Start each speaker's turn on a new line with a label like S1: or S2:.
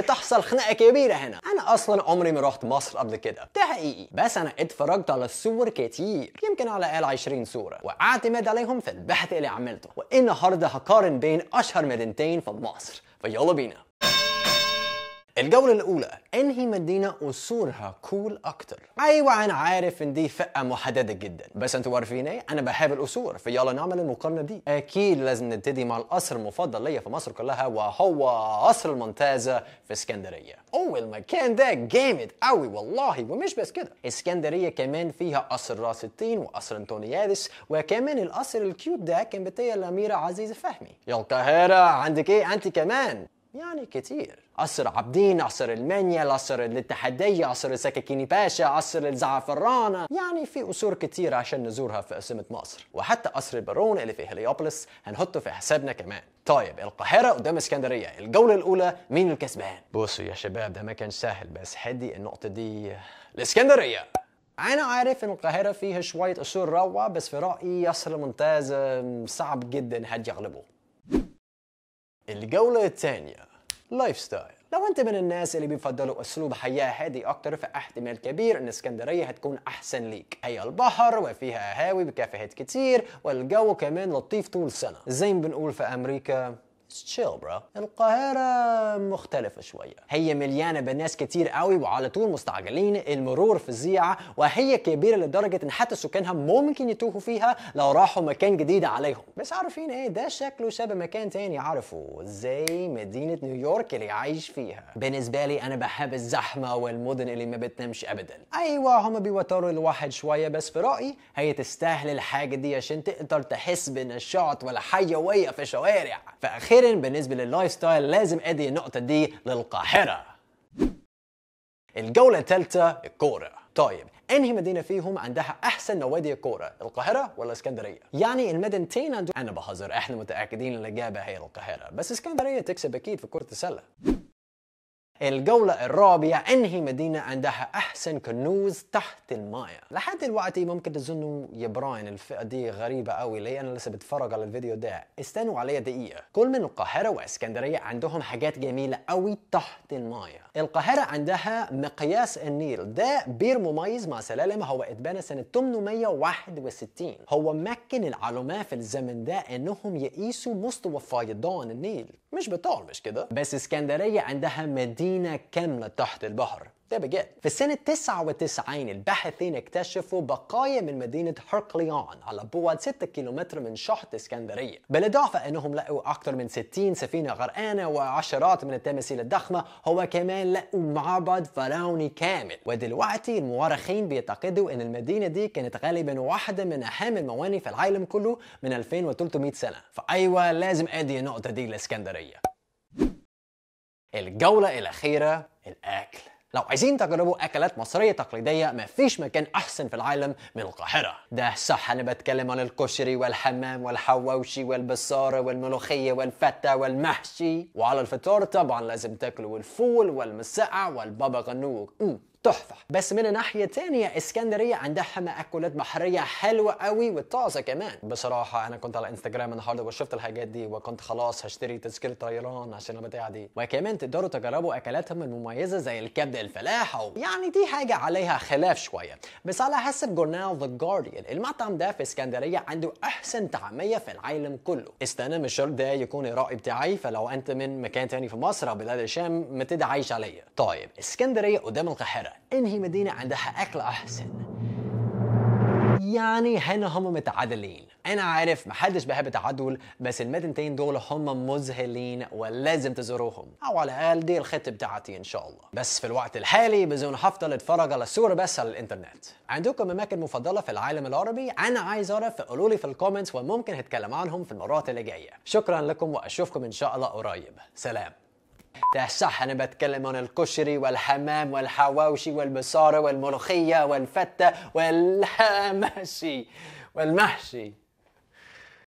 S1: تحصل خناقه كبيره هنا انا اصلا عمري ما رحت مصر قبل كده ده حقيقي بس انا اتفرجت على الصور كتير يمكن على الاقل 20 صوره واعتمد عليهم في البحث اللي عملته النهارده هقارن بين اشهر مدينتين في مصر فيلا بينا الجولة الأولى أنهي مدينة أصولها كول أكتر؟ أيوة أنا عارف إن دي فئة محددة جدا بس أنتوا عارفين إيه؟ أنا بحب القصور فيلا نعمل المقارنة دي أكيد لازم نبتدي مع القصر المفضل ليا في مصر كلها وهو قصر المنتزه في اسكندرية أوه المكان ده جامد أوي والله ومش بس كده اسكندرية كمان فيها قصر راس التين وقصر أنطونيادس وكمان القصر الكيوت ده كان بتاع الأميرة عزيزة فهمي يا القاهرة عندك إيه أنت كمان يعني كتير عصر عابدين عصر المانيا عصر الاتحادية عصر السكاكيني باشا عصر الزعفرانة يعني في قصور كتير عشان نزورها في قسمة مصر وحتى قصر البارون اللي في هليوبلس هنحطه في حسابنا كمان طيب القاهرة قدام اسكندرية الجولة الأولى مين الكسبان؟ بصوا يا شباب ده ما كان سهل بس حدي النقطة دي الاسكندرية أنا عارف إن القاهرة فيها شوية قصور روعة بس في رأيي ياسر الممتاز صعب جدا حد يغلبه الجولة الثانية لايف ستايل لو انت من الناس اللي بيفضلوا اسلوب حياه هادي اكتر فاحتمال كبير ان اسكندريه هتكون احسن ليك هي البحر وفيها قهاوي بكافيهات كتير والجو كمان لطيف طول السنه زي ما بنقول في امريكا تشيل برا القاهرة مختلفة شوية هي مليانة بناس كتير قوي وعلى طول مستعجلين المرور فظيعة وهي كبيرة لدرجة ان حتى سكانها ممكن يتوهوا فيها لو راحوا مكان جديد عليهم بس عارفين ايه ده شكله شبه مكان تاني عارفه زي مدينة نيويورك اللي عايش فيها بالنسبة لي انا بحب الزحمة والمدن اللي ما بتنامش ابدا ايوه هما بيوتروا الواحد شوية بس في رأيي هي تستاهل الحاجة دي عشان تقدر تحس بنشاط والحيوية في شوارع فأخير غير بالنسبه لللايف ستايل لازم ادي النقطه دي للقاهره الجوله الثالثه الكوره طيب انهي مدينه فيهم عندها احسن نوادي كوره القاهره ولا اسكندريه يعني المدينتين عندهم انا بهزر احنا متاكدين الاجابه هي القاهره بس اسكندريه تكسب اكيد في كره السله الجولة الرابعة أنهي مدينة عندها أحسن كنوز تحت الماية لحد دلوقتي ممكن تظنوا يا براين الفئة دي غريبة قوي ليه أنا لسه بتفرج على الفيديو ده استنوا عليا دقيقة كل من القاهرة واسكندرية عندهم حاجات جميلة قوي تحت الماية القاهرة عندها مقياس النيل ده بير مميز مع سلالم هو اتبنى سنة 861 هو مكن العلماء في الزمن ده أنهم يقيسوا مستوى فيضان النيل مش بتوع مش كده بس اسكندرية عندها مدينة كاملة تحت البحر ده بجد في سنة 99 الباحثين اكتشفوا بقايا من مدينة هرقليون على بعد 6 كيلومتر من شحط اسكندرية بالإضافة أنهم لقوا أكثر من 60 سفينة غرقانة وعشرات من التماثيل الضخمة هو كمان لقوا معبد فرعوني كامل ودلوقتي المؤرخين بيعتقدوا أن المدينة دي كانت غالبا واحدة من أهم الموانئ في العالم كله من 2300 سنة فأيوة لازم أدي النقطة دي لإسكندرية الجولة الأخيرة الأكل لو عايزين تجربوا اكلات مصريه تقليديه مفيش مكان احسن في العالم من القاهره ده صح انا بتكلم عن الكشري والحمام والحواوشي والبصاره والملوخيه والفته والمحشي وعلى الفطار طبعا لازم تاكلوا الفول والمسقع والبابا غنوج تحفه بس من ناحيه تانية اسكندريه عندها مأكولات بحريه حلوه قوي وطازه كمان بصراحه انا كنت على انستجرام النهارده وشفت الحاجات دي وكنت خلاص هشتري تذكره طيران عشان البتاع دي وكمان تقدروا تجربوا اكلاتهم المميزه زي الكبد الفلاحه يعني دي حاجه عليها خلاف شويه بس على حسب جورنال ذا جارديان المطعم ده في اسكندريه عنده احسن طعميه في العالم كله استنى مش شرط ده يكون الرأي بتاعي فلو انت من مكان تاني في مصر او بلاد الشام ما تدعيش عليا طيب اسكندريه قدام القاهره انهي مدينه عندها اكل احسن يعني هنا هم متعادلين انا عارف محدش بيحب التعادل بس المدينتين دول هم مذهلين ولازم تزوروهم او على الاقل دي الخطه بتاعتي ان شاء الله بس في الوقت الحالي بدون هفضل اتفرج على صوره بس على الانترنت عندكم اماكن مفضله في العالم العربي انا عايز اعرف قولوا لي في الكومنتس وممكن هتكلم عنهم في المرات اللي جايه شكرا لكم واشوفكم ان شاء الله قريب سلام صح انا بتكلم عن الكشري والحمام والحواوشي والبصاره والملوخيه والفته والحمشي والمحشي